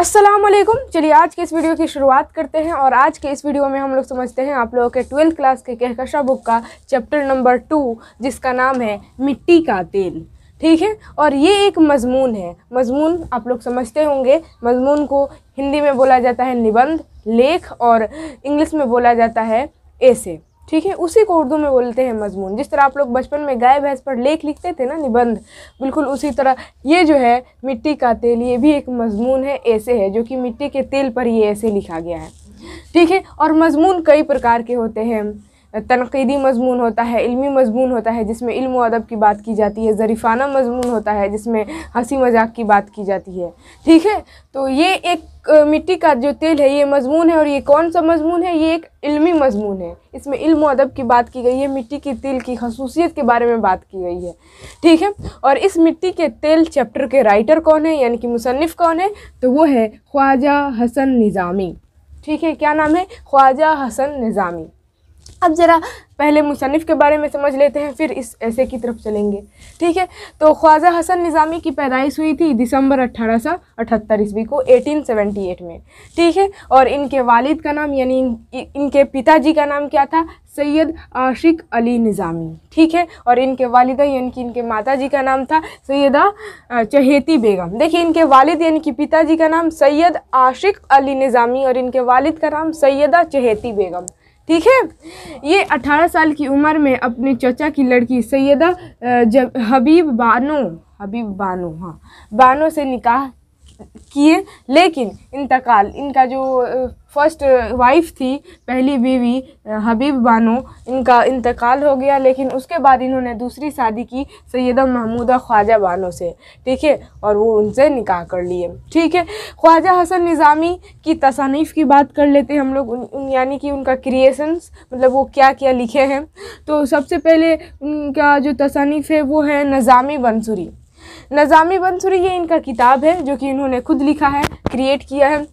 अस्सलाम वालेकुम चलिए आज के इस वीडियो की शुरुआत करते हैं और आज के इस वीडियो में हम लोग समझते हैं आप लोगों के ट्वेल्थ क्लास के कहकशा बुक का चैप्टर नंबर टू जिसका नाम है मिट्टी का तेल ठीक है और ये एक मजमून है मजमून आप लोग समझते होंगे मजमून को हिंदी में बोला जाता है निबंध लेख और इंग्लिश में बोला जाता है ऐसे ठीक है उसी को उर्दू में बोलते हैं मजमून जिस तरह आप लोग बचपन में गाय भैंस पर लेख लिखते थे ना निबंध बिल्कुल उसी तरह ये जो है मिट्टी का तेल ये भी एक मजमून है ऐसे है जो कि मिट्टी के तेल पर ये ऐसे लिखा गया है ठीक है और मजमून कई प्रकार के होते हैं तनकीदी मजमून होता है इल्मी मजमून होता है जिसमें इल्म अदब की बात की जाती है ज़रीफ़ाना मजमून होता है जिसमें हंसी मजाक की बात की जाती है ठीक है तो ये एक मिट्टी का जो तेल है ये मजमून है और ये कौन सा मजमून है ये एक इल्मी मजमून है इसमें इल्म अदब की बात की गई है मिट्टी के तेल की खसूसियत के बारे में बात की गई है ठीक है और इस मिट्टी के तेल चैप्टर के राइटर कौन है यानी कि मुसनफ़ कौन है तो वो है ख्वाजा हसन निज़ामी ठीक है क्या नाम है ख्वाजा हसन निज़ामी अब ज़रा पहले मुसनफ़ के बारे में समझ लेते हैं फिर इस ऐसे की तरफ चलेंगे ठीक है तो ख्वाजा हसन निज़ामी की पैदाइश हुई थी दिसंबर अट्ठारह सौ अठहत्तर ईस्वी को 1878 में ठीक है और इनके वालिद का नाम यानी इन, इनके पिताजी का नाम क्या था सैयद आशिक अली निज़ामी ठीक है और इनके वालदा यानी कि इनके माता जी का नाम था सैदा चहेती बेगम देखिए इनके वालद यानी कि पिताजी का नाम सैयद आशिक अली निज़ामी और इनके वालद का नाम सैदा चहेती बेगम ठीक है ये 18 साल की उम्र में अपने चचा की लड़की सैदा हबीब बानो हबीब बानो हाँ बानो से निकाह किए लेकिन इंतकाल इनका जो फर्स्ट वाइफ थी पहली बीवी हबीब बानो इनका इंतकाल हो गया लेकिन उसके बाद इन्होंने दूसरी शादी की सैदा महमूदा ख्वाजा बानो से ठीक है और वो उनसे निकाह कर लिए ठीक है ख्वाजा हसन निज़ामी की तसानीफ़ की बात कर लेते हैं हम लोग उन, यानी कि उनका क्रिएशंस मतलब वो क्या क्या लिखे हैं तो सबसे पहले उनका जो तसानीफ़ है वो है नज़ामी बंसुरी नज़ामी बंसुरी ये इनका किताब है जो कि इन्होंने खुद लिखा है क्रिएट किया है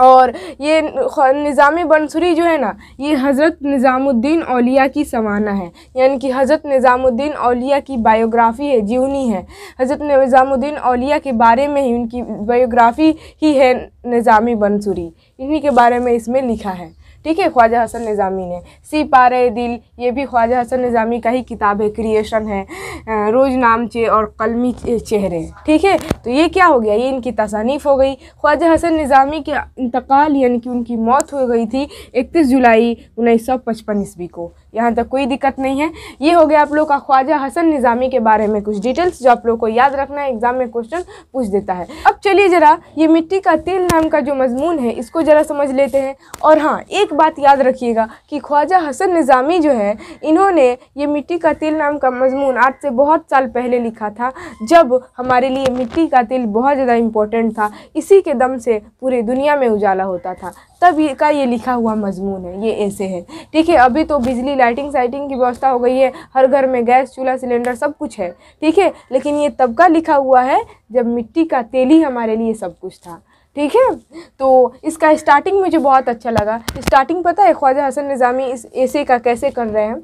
और ये निज़ाम बंसुरी जो है ना ये हज़रत निज़ामुद्दीन अलिया की सवाना है यानी कि हज़रत निज़ामुद्दीन अलिया की बायोग्राफ़ी है जीवनी है हज़रत निज़ामुद्दीन अलिया के बारे में ही उनकी बायोग्राफ़ी ही है निज़ामी बंसुरी इन्हीं के बारे में इसमें लिखा है ठीक है ख्वाजा हसन निज़ामी ने सी पारे दिल ये भी ख्वाजा हसन निज़ामी का ही किताब है क्रिएशन है रोज़ नामचे और कलमी चेहरे ठीक है तो ये क्या हो गया ये इनकी तसानीफ़ हो गई ख्वाजा हसन निज़ामी के इंतकाल यानी कि उनकी मौत हो गई थी इकतीस जुलाई उन्नीस सौ पचपन ईस्वी को यहाँ तक कोई दिक्कत नहीं है ये हो गया आप लोग का ख्वाजा हसन निज़ामी के बारे में कुछ डिटेल्स जो आप लोग को याद रखना है एग्ज़ाम में क्वेश्चन पूछ देता है अब चलिए ज़रा ये मिट्टी का तेल नाम का जो मजमून है इसको ज़रा समझ लेते हैं और हाँ एक बात याद रखिएगा कि ख्वाजा हसन निज़ामी जो है इन्होंने ये मिट्टी का तेल नाम का मजमून आज से बहुत साल पहले लिखा था जब हमारे लिए मिट्टी का तेल बहुत ज़्यादा इम्पोर्टेंट था इसी के दम से पूरे दुनिया में उजाला होता था तब का ये लिखा हुआ मजमून है ये ऐसे है ठीक है अभी तो बिजली लाइटिंग साइटिंग की व्यवस्था हो गई है हर घर में गैस चूल्हा सिलेंडर सब कुछ है ठीक है लेकिन ये तब का लिखा हुआ है जब मिट्टी का तेल ही हमारे लिए सब कुछ था ठीक है तो इसका स्टार्टिंग मुझे बहुत अच्छा लगा स्टार्टिंग पता है ख्वाजा हसन निज़ामी इस ऐसे का कैसे कर रहे हैं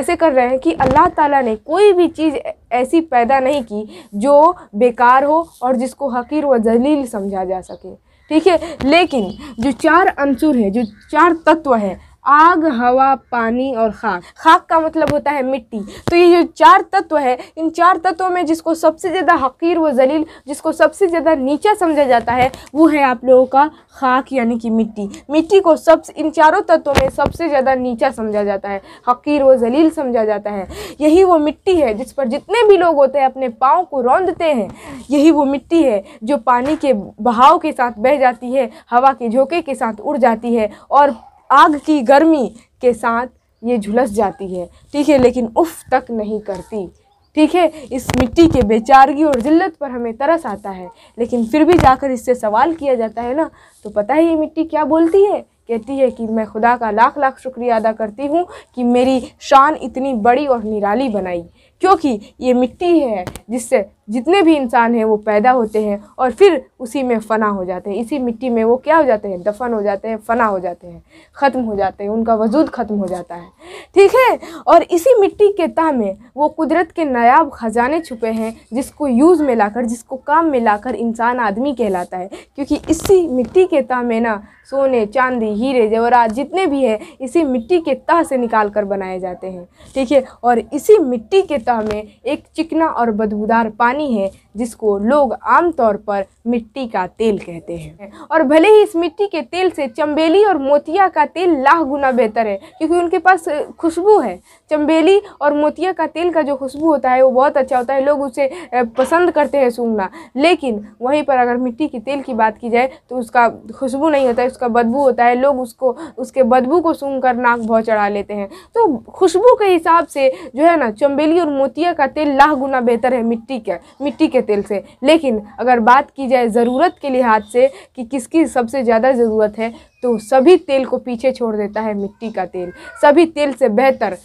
ऐसे कर रहे हैं कि अल्लाह ताला ने कोई भी चीज़ ऐसी पैदा नहीं की जो बेकार हो और जिसको हकीर व जलील समझा जा सके ठीक है लेकिन जो चार अंशुर है जो चार तत्व है आग हवा पानी और खाक खाक का मतलब होता है मिट्टी तो ये जो चार तत्व है इन चार तत्वों में जिसको सबसे ज़्यादा हकीर व जलील जिसको सबसे ज़्यादा नीचा समझा जाता है वो है आप लोगों का खाक यानी कि मिट्टी मिट्टी को सब इन चारों तत्वों में सबसे ज़्यादा नीचा समझा जाता है हकीर व जलील समझा जाता है यही वो मिट्टी है जिस पर जितने भी लोग होते हैं अपने पाँव को रौंदते हैं यही वो मिट्टी है जो पानी के बहाव के साथ बह जाती है हवा के झोंके के साथ उड़ जाती है और आग की गर्मी के साथ ये झुलस जाती है ठीक है लेकिन उफ तक नहीं करती ठीक है इस मिट्टी के बेचारगी और जिल्लत पर हमें तरस आता है लेकिन फिर भी जाकर इससे सवाल किया जाता है ना तो पता है ये मिट्टी क्या बोलती है कहती है कि मैं खुदा का लाख लाख शुक्रिया अदा करती हूँ कि मेरी शान इतनी बड़ी और निराली बनाई क्योंकि ये मिट्टी है जिससे जितने भी इंसान हैं वो पैदा होते हैं और फिर उसी में फ़ना हो जाते हैं इसी मिट्टी में वो क्या हो जाते हैं दफन हो जाते हैं फ़ना हो जाते हैं ख़त्म हो जाते हैं उनका वजूद ख़त्म हो जाता है ठीक है और इसी मिट्टी के तह में वो कुदरत के नायाब ख़जाने छुपे हैं जिसको यूज़ में लाकर जिसको काम में लाकर इंसान आदमी कहलाता है क्योंकि इसी मिट्टी के तह में ना सोने चांदी हीरे जेवरात जितने भी हैं इसी मिट्टी के तह से निकाल कर बनाए जाते हैं ठीक है और इसी मिट्टी के सभ्यता तो में एक चिकना और बदबूदार पानी है जिसको लोग आमतौर पर मिट्टी का तेल कहते हैं और भले ही इस मिट्टी के तेल से चंबेली और मोतिया का तेल लाख गुना बेहतर है क्योंकि उनके पास खुशबू है चंबेली और मोतिया का तेल का जो खुशबू होता है वो बहुत अच्छा होता है लोग उसे पसंद करते हैं सूंघना लेकिन वहीं पर अगर मिट्टी के तेल की बात की जाए तो उसका खुशबू नहीं होता है उसका बदबू होता है लोग उसको उसके बदबू को सूंघ कर नाक भाव चढ़ा लेते हैं तो खुशबू के हिसाब से जो है ना चंबेली और मोतिया का तेल लाख गुना बेहतर है मिट्टी का मिट्टी के तेल से लेकिन अगर बात की जाए ज़रूरत के लिहाज से कि किसकी सबसे ज़्यादा ज़रूरत है तो सभी तेल को पीछे छोड़ देता है मिट्टी का तेल सभी तेल से बेहतर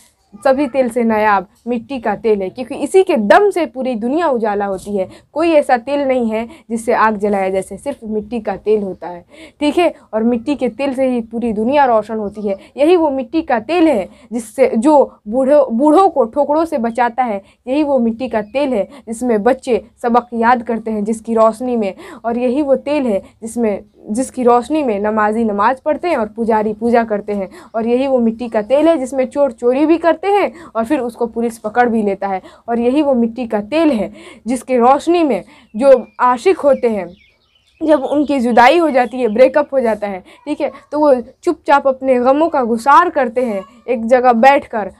सभी तेल से नायाब मिट्टी का तेल है क्योंकि इसी के दम से पूरी दुनिया उजाला होती है कोई ऐसा तेल नहीं है जिससे आग जलाया जैसे सिर्फ मिट्टी का तेल होता है ठीक है और मिट्टी के तेल से ही पूरी दुनिया रोशन होती है यही वो मिट्टी का तेल है जिससे जो बूढ़ों बूढ़ों को ठोकरों से बचाता है यही वो मिट्टी का तेल है जिसमें बच्चे सबक याद करते हैं जिसकी रोशनी में और यही वो तेल है जिसमें जिसकी रोशनी में नमाजी नमाज पढ़ते हैं और पुजारी पूजा करते हैं और यही वो मिट्टी का तेल है जिसमें चोर चोरी भी करते हैं और फिर उसको पुलिस पकड़ भी लेता है और यही वो मिट्टी का तेल है जिसके रोशनी में जो आशिक होते हैं जब उनकी जुदाई हो जाती है ब्रेकअप हो जाता है ठीक है तो वो चुपचाप अपने गमों का गुसार करते हैं एक जगह बैठकर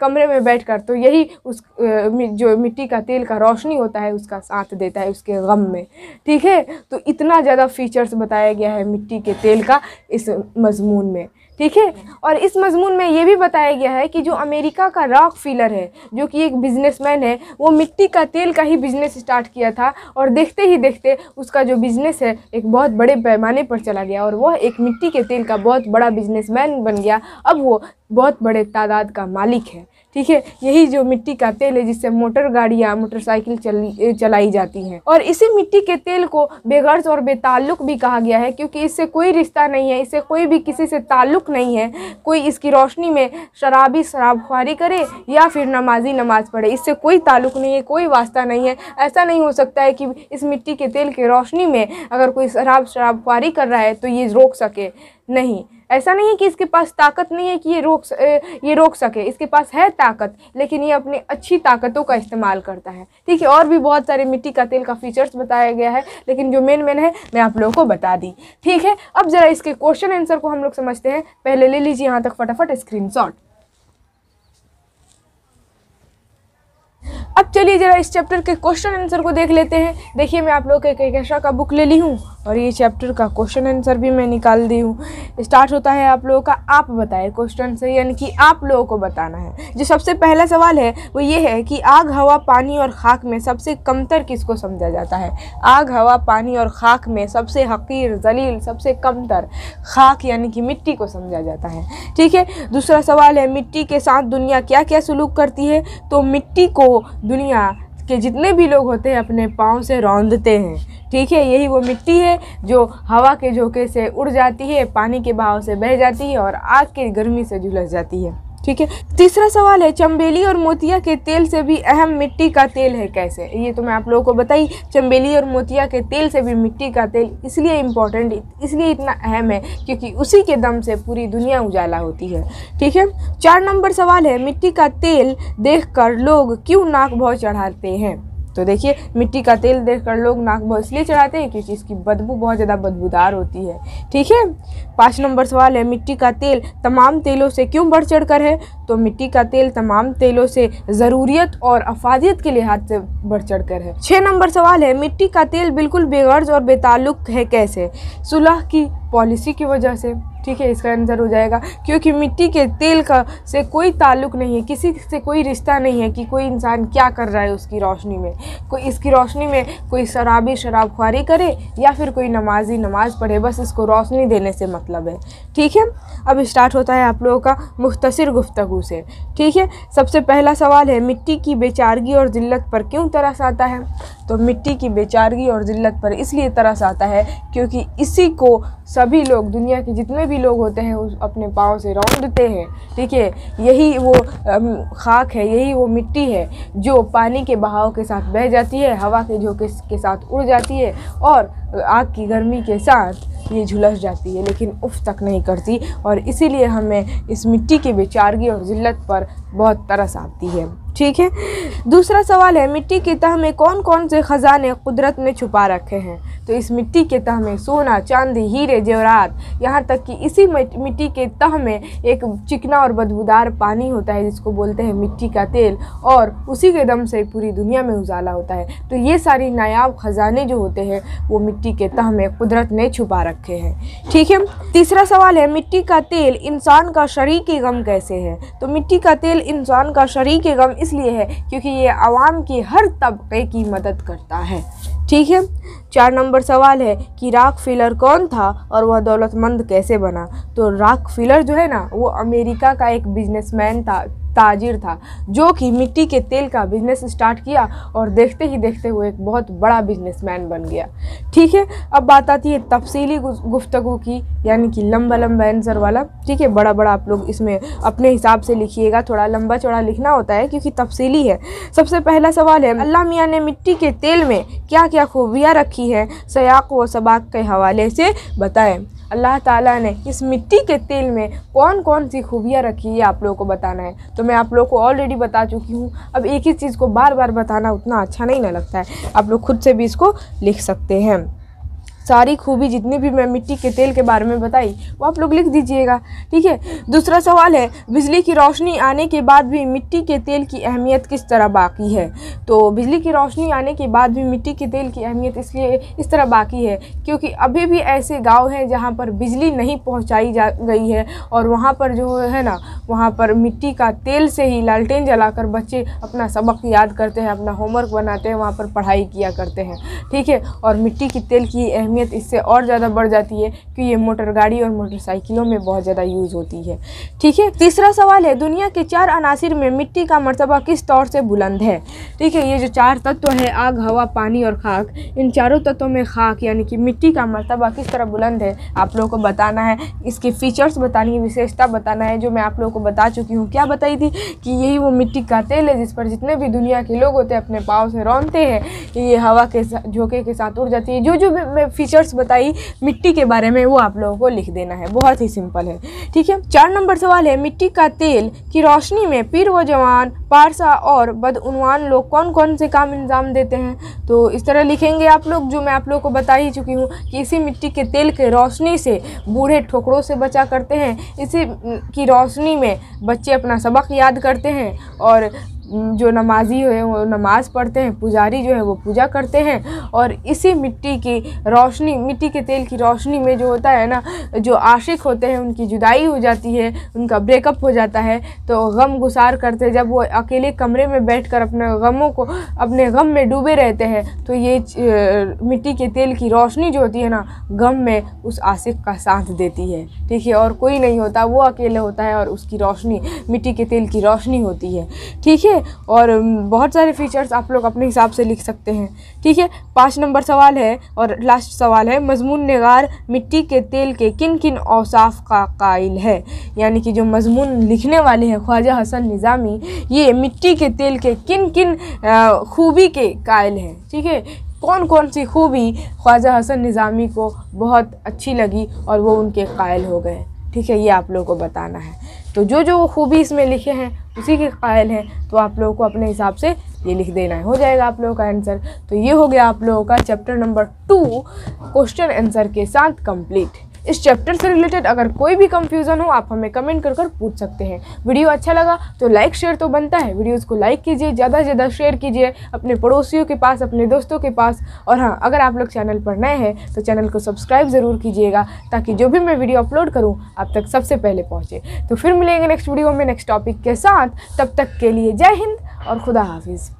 कमरे में बैठकर तो यही उस जो मिट्टी का तेल का रोशनी होता है उसका साथ देता है उसके गम में ठीक है तो इतना ज़्यादा फीचर्स बताया गया है मिट्टी के तेल का इस मज़मून में ठीक है और इस मजमून में ये भी बताया गया है कि जो अमेरिका का रॉक फीलर है जो कि एक बिजनेसमैन है वो मिट्टी का तेल का ही बिजनेस स्टार्ट किया था और देखते ही देखते उसका जो बिजनेस है एक बहुत बड़े पैमाने पर चला गया और वह एक मिट्टी के तेल का बहुत बड़ा बिजनेसमैन बन गया अब वो बहुत बड़े तादाद का मालिक है ठीक है यही जो मिट्टी का तेल है जिससे मोटर गाड़ियाँ मोटरसाइकिल चलाई जाती हैं और इसी मिट्टी के तेल को बेगर्ज और बेताल्लुक भी कहा गया है क्योंकि इससे कोई रिश्ता नहीं है इससे कोई भी किसी से ताल्लुक़ नहीं है कोई इसकी रोशनी में शराबी शराब खुआरी करे या फिर नमाजी नमाज पढ़े इससे कोई ताल्लुक़ नहीं है कोई वास्ता नहीं है ऐसा नहीं हो सकता है कि इस मिट्टी के तेल की रोशनी में अगर कोई शराब शराब खुआरी कर रहा है तो ये रोक सके नहीं ऐसा नहीं है कि इसके पास ताकत नहीं है कि ये रोक ये रोक सके इसके पास है ताकत लेकिन ये अपनी अच्छी ताकतों का इस्तेमाल करता है ठीक है और भी बहुत सारे मिट्टी का तेल का फीचर्स बताया गया है लेकिन जो मेन मेन है मैं आप लोगों को बता दी ठीक है अब ज़रा इसके क्वेश्चन आंसर को हम लोग समझते हैं पहले ले लीजिए यहाँ तक फटाफट स्क्रीन अब चलिए ज़रा इस चैप्टर के क्वेश्चन आंसर को देख लेते हैं देखिए मैं आप लोग एक एक्स्ट्रा का बुक ले ली हूँ और ये चैप्टर का क्वेश्चन आंसर भी मैं निकाल दी हूँ स्टार्ट होता है आप लोगों का आप बताएं क्वेश्चन से यानी कि आप लोगों को बताना है जो सबसे पहला सवाल है वो ये है कि आग हवा पानी और खाक में सबसे कमतर किसको समझा जाता है आग हवा पानी और खाक में सबसे हकीर जलील सबसे कमतर खाक यानी कि मिट्टी को समझा जाता है ठीक है दूसरा सवाल है मिट्टी के साथ दुनिया क्या क्या सलूक करती है तो मिट्टी को दुनिया के जितने भी लोग होते हैं अपने पाँव से रौंदते हैं ठीक है यही वो मिट्टी है जो हवा के झोंके से उड़ जाती है पानी के बहाव से बह जाती है और आग की गर्मी से झुलस जाती है ठीक है तीसरा सवाल है चंबेली और मोतिया के तेल से भी अहम मिट्टी का तेल है कैसे ये तो मैं आप लोगों को बताई चंबेली और मोतिया के तेल से भी मिट्टी का तेल इसलिए इम्पोर्टेंट इसलिए इतना अहम है क्योंकि उसी के दम से पूरी दुनिया उजाला होती है ठीक है चार नंबर सवाल है मिट्टी का तेल देखकर लोग क्यों नाक भाव चढ़ाते हैं तो देखिए मिट्टी का तेल देखकर लोग नाक बहुत इसलिए चढ़ाते हैं क्योंकि इसकी बदबू बहुत ज़्यादा बदबूदार होती है ठीक है पाँच नंबर सवाल है मिट्टी का तेल तमाम तेलों से क्यों बढ़ चढ़ कर है तो मिट्टी का तेल तमाम तेलों से ज़रूरियत और अफादियत के लिहाज से बढ़ चढ़ कर है छः नंबर सवाल है मिट्टी का तेल बिल्कुल बेगर्ज और बेताल्लुक है कैसे सुलह की पॉलिसी की वजह से ठीक है इसका आंसर हो जाएगा क्योंकि मिट्टी के तेल का से कोई ताल्लुक नहीं है किसी से कोई रिश्ता नहीं है कि कोई इंसान क्या कर रहा है उसकी रोशनी में कोई इसकी रोशनी में कोई शराबी शराब खुआरी करे या फिर कोई नमाजी नमाज पढ़े बस इसको रोशनी देने से मतलब है ठीक है अब स्टार्ट होता है आप लोगों का मुख्तर गुफ्तगु से ठीक है सबसे पहला सवाल है मिट्टी की बेचारगी और ज़िल्लत पर क्यों तरस आता है तो मिट्टी की बेचारगी और ज़िल्लत पर इसलिए तरस आता है क्योंकि इसी को सभी लोग दुनिया के जितने भी लोग होते हैं उस अपने पाँव से रौंदते हैं ठीक है यही वो खाक है यही वो मिट्टी है जो पानी के बहाव के साथ बह जाती है हवा के झोंके के साथ उड़ जाती है और आग की गर्मी के साथ ये झुलस जाती है लेकिन उफ तक नहीं करती और इसीलिए हमें इस मिट्टी के बेचारगी और ज़िल्लत पर बहुत तरस आती है ठीक है दूसरा सवाल है मिट्टी के तह में कौन कौन से ख़जाने कुदरत ने छुपा रखे हैं तो इस मिट्टी के तह में सोना चांदी हीरे जेवरात यहाँ तक कि इसी मिट्टी के तह में एक चिकना और बदबूदार पानी होता है जिसको बोलते हैं मिट्टी का तेल और उसी के दम से पूरी दुनिया में उजाला होता है तो ये सारी नायाब ख़जाने जो होते हैं वो मिट्टी के तह में कुदरत ने छुपा रखे हैं ठीक है तीसरा सवाल है मिट्टी का तेल इंसान का शरीक गम कैसे है तो मिट्टी का तेल इंसान का शरीक गम इस इसलिए है क्योंकि ये आवाम के हर तबके की मदद करता है ठीक है चार नंबर सवाल है कि राक फिलर कौन था और वह दौलतमंद कैसे बना तो राक फिलर जो है ना वो अमेरिका का एक बिजनेसमैन था ताजिर था जो कि मिट्टी के तेल का बिजनेस स्टार्ट किया और देखते ही देखते हुए एक बहुत बड़ा बिजनेसमैन बन गया ठीक है अब बात आती है तफसीली गुफ्तगु की यानी कि लम्बा लम्बा आंसर वाला ठीक है बड़ा बड़ा आप लोग इसमें अपने हिसाब से लिखिएगा थोड़ा लंबा चौड़ा लिखना होता है क्योंकि तफसीली है सबसे पहला सवाल है अल्लाह मियाँ ने मिट्टी के तेल में क्या क्या खूबियाँ रखी हैं सयाक व सबाक के हवाले से बताएँ अल्लाह ताला ने इस मिट्टी के तेल में कौन कौन सी खूबियाँ रखी है आप लोगों को बताना है तो मैं आप लोगों को ऑलरेडी बता चुकी हूँ अब एक ही चीज़ को बार बार बताना उतना अच्छा नहीं ना लगता है आप लोग खुद से भी इसको लिख सकते हैं सारी खूबी जितनी भी मैं मिट्टी के तेल के बारे में बताई वो आप लोग लिख दीजिएगा ठीक है दूसरा सवाल है बिजली की रोशनी आने के बाद भी मिट्टी के तेल की अहमियत किस तरह बाकी है तो बिजली की रोशनी आने के बाद भी मिट्टी के तेल की अहमियत इसलिए इस तरह बाकी है क्योंकि अभी भी ऐसे गाँव हैं जहाँ पर बिजली नहीं पहुँचाई जा गई है और वहाँ पर जो है ना वहाँ पर मिट्टी का तेल से ही लालटेन जलाकर बच्चे अपना सबक याद करते हैं अपना होमवर्क बनाते हैं वहाँ पर पढ़ाई किया करते हैं ठीक है और मिट्टी की तेल की अहमियत अहमियत इससे और ज़्यादा बढ़ जाती है कि ये मोटर गाड़ी और मोटरसाइकिलों में बहुत ज़्यादा यूज़ होती है ठीक है तीसरा सवाल है दुनिया के चार अनासर में मिट्टी का मरतबा किस तौर से बुलंद है ठीक है ये जो चार तत्व है आग हवा पानी और खाक इन चारों तत्वों में खाक यानी कि मिट्टी का मरतबा किस तरह बुलंद है आप लोगों को बताना है इसके फ़ीचर्स बतानी है विशेषता बताना है जो मैं आप लोगों को बता चुकी हूँ क्या बताई थी कि यही वो मिट्टी का तेल है जिस पर जितने भी दुनिया के लोग होते हैं अपने पाँव से रौनते हैं ये हवा के झोंके के साथ उड़ जाती है जो जो मैं फीचर्स बताई मिट्टी के बारे में वो आप लोगों को लिख देना है बहुत ही सिंपल है ठीक है चार नंबर सवाल है मिट्टी का तेल की रोशनी में पीर व जवान पारसा और बदउनवान लोग कौन कौन से काम इंजाम देते हैं तो इस तरह लिखेंगे आप लोग जो मैं आप लोगों को बता ही चुकी हूँ कि इसी मिट्टी के तेल के रोशनी से बूढ़े ठोकरों से बचा करते हैं इसी की रोशनी में बच्चे अपना सबक याद करते हैं और जो नमाजी है वो नमाज़ पढ़ते हैं पुजारी जो है वो पूजा करते हैं और इसी मिट्टी की रोशनी मिट्टी के तेल की रोशनी में जो होता है ना जो आशिक होते हैं उनकी जुदाई हो जाती है उनका ब्रेकअप हो जाता है तो गम गुसार करते हैं जब वो अकेले कमरे में बैठ कर अपने गमों को अपने गम में डूबे रहते हैं तो ये मिट्टी के तेल की रोशनी जो होती है ना गम में उस आशिक का साथ देती है ठीक है और कोई नहीं होता वो अकेले होता है और उसकी रोशनी मिट्टी के तेल की रोशनी होती है ठीक है है और बहुत सारे फीचर्स आप लोग अपने हिसाब से लिख सकते हैं ठीक है पाँच नंबर सवाल है और लास्ट सवाल है मजमून नगार मिट्टी के तेल के किन किन औसाफ का कायल है यानी कि जो मजमून लिखने वाले हैं ख्वाजा हसन निज़ामी ये मिट्टी के तेल के किन किन खूबी के कायल हैं ठीक है कौन कौन सी खूबी ख्वाजा हसन निज़ामी को बहुत अच्छी लगी और वो उनके कायल हो गए ठीक है ये आप लोगों को बताना है तो जो जो वो खूबी इसमें लिखे हैं उसी के कायल हैं तो आप लोगों को अपने हिसाब से ये लिख देना है हो जाएगा आप लोगों का आंसर तो ये हो गया आप लोगों का chapter number two question answer के साथ कंप्लीट इस चैप्टर से रिलेटेड अगर कोई भी कंफ्यूजन हो आप हमें कमेंट कर कर पूछ सकते हैं वीडियो अच्छा लगा तो लाइक शेयर तो बनता है वीडियोज़ को लाइक कीजिए ज़्यादा से ज़्यादा शेयर कीजिए अपने पड़ोसियों के पास अपने दोस्तों के पास और हाँ अगर आप लोग चैनल पर नए हैं तो चैनल को सब्सक्राइब ज़रूर कीजिएगा ताकि जो भी मैं वीडियो अपलोड करूँ आप तक सबसे पहले पहुँचे तो फिर मिलेंगे नेक्स्ट वीडियो में नेक्स्ट टॉपिक के साथ तब तक के लिए जय हिंद और खुदा हाफिज़